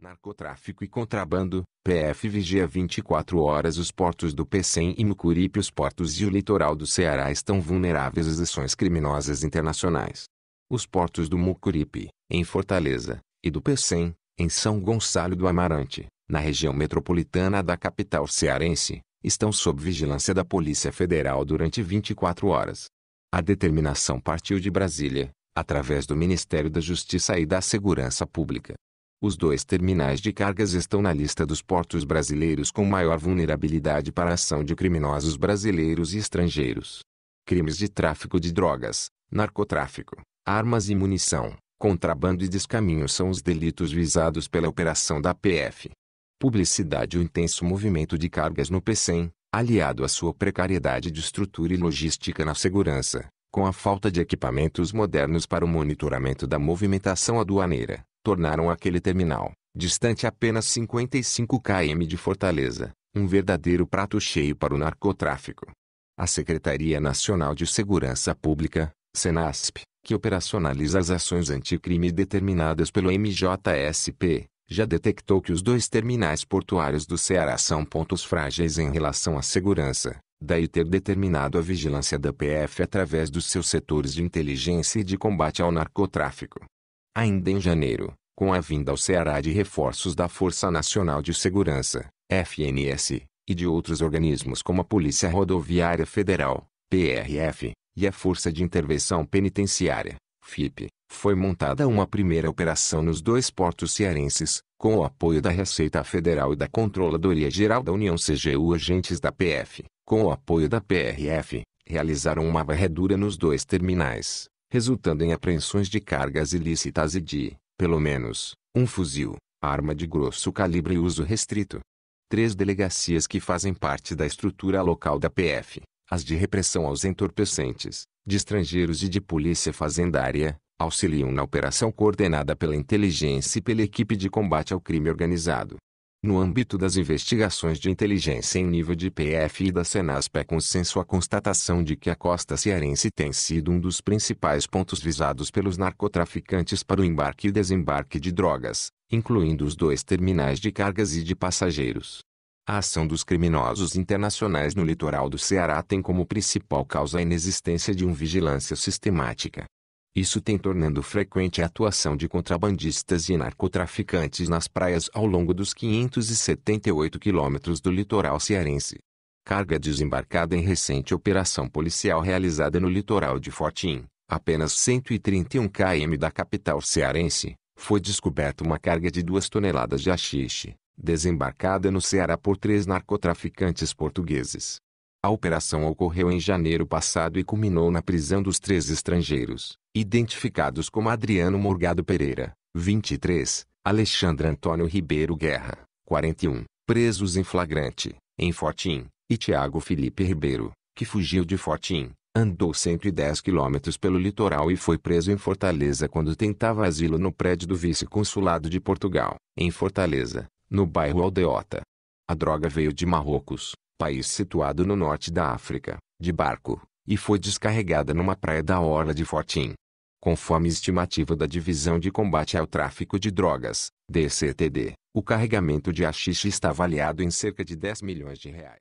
Narcotráfico e contrabando, PF vigia 24 horas os portos do Pecém e Mucuripe os portos e o litoral do Ceará estão vulneráveis às ações criminosas internacionais. Os portos do Mucuripe, em Fortaleza, e do Pecém, em São Gonçalo do Amarante, na região metropolitana da capital cearense, estão sob vigilância da Polícia Federal durante 24 horas. A determinação partiu de Brasília, através do Ministério da Justiça e da Segurança Pública. Os dois terminais de cargas estão na lista dos portos brasileiros com maior vulnerabilidade para a ação de criminosos brasileiros e estrangeiros. Crimes de tráfico de drogas, narcotráfico, armas e munição, contrabando e descaminho são os delitos visados pela operação da PF. Publicidade O intenso movimento de cargas no PECEM, aliado à sua precariedade de estrutura e logística na segurança, com a falta de equipamentos modernos para o monitoramento da movimentação aduaneira tornaram aquele terminal, distante apenas 55 km de Fortaleza, um verdadeiro prato cheio para o narcotráfico. A Secretaria Nacional de Segurança Pública, SENASP, que operacionaliza as ações anticrime determinadas pelo MJSP, já detectou que os dois terminais portuários do Ceará são pontos frágeis em relação à segurança, daí ter determinado a vigilância da PF através dos seus setores de inteligência e de combate ao narcotráfico. Ainda em janeiro, com a vinda ao Ceará de reforços da Força Nacional de Segurança, FNS, e de outros organismos como a Polícia Rodoviária Federal, PRF, e a Força de Intervenção Penitenciária, FIP, foi montada uma primeira operação nos dois portos cearenses, com o apoio da Receita Federal e da Controladoria Geral da União CGU agentes da PF, com o apoio da PRF, realizaram uma varredura nos dois terminais, resultando em apreensões de cargas ilícitas e de pelo menos, um fuzil, arma de grosso calibre e uso restrito. Três delegacias que fazem parte da estrutura local da PF, as de repressão aos entorpecentes, de estrangeiros e de polícia fazendária, auxiliam na operação coordenada pela inteligência e pela equipe de combate ao crime organizado no âmbito das investigações de inteligência em nível de PF e da Senasp é consenso a constatação de que a costa cearense tem sido um dos principais pontos visados pelos narcotraficantes para o embarque e desembarque de drogas, incluindo os dois terminais de cargas e de passageiros. A ação dos criminosos internacionais no litoral do Ceará tem como principal causa a inexistência de uma vigilância sistemática, isso tem tornando frequente a atuação de contrabandistas e narcotraficantes nas praias ao longo dos 578 quilômetros do litoral cearense. Carga desembarcada em recente operação policial realizada no litoral de Fortim, apenas 131 km da capital cearense, foi descoberta uma carga de 2 toneladas de haxixe, desembarcada no Ceará por três narcotraficantes portugueses. A operação ocorreu em janeiro passado e culminou na prisão dos três estrangeiros, identificados como Adriano Morgado Pereira, 23, Alexandre Antônio Ribeiro Guerra, 41, presos em flagrante, em Fortim, e Tiago Felipe Ribeiro, que fugiu de Fortim, andou 110 quilômetros pelo litoral e foi preso em Fortaleza quando tentava asilo no prédio do vice-consulado de Portugal, em Fortaleza, no bairro Aldeota. A droga veio de Marrocos, país situado no norte da África, de barco, e foi descarregada numa praia da Orla de Fortim. Conforme estimativa da Divisão de Combate ao Tráfico de Drogas, DCTD, o carregamento de haxixe está avaliado em cerca de 10 milhões de reais.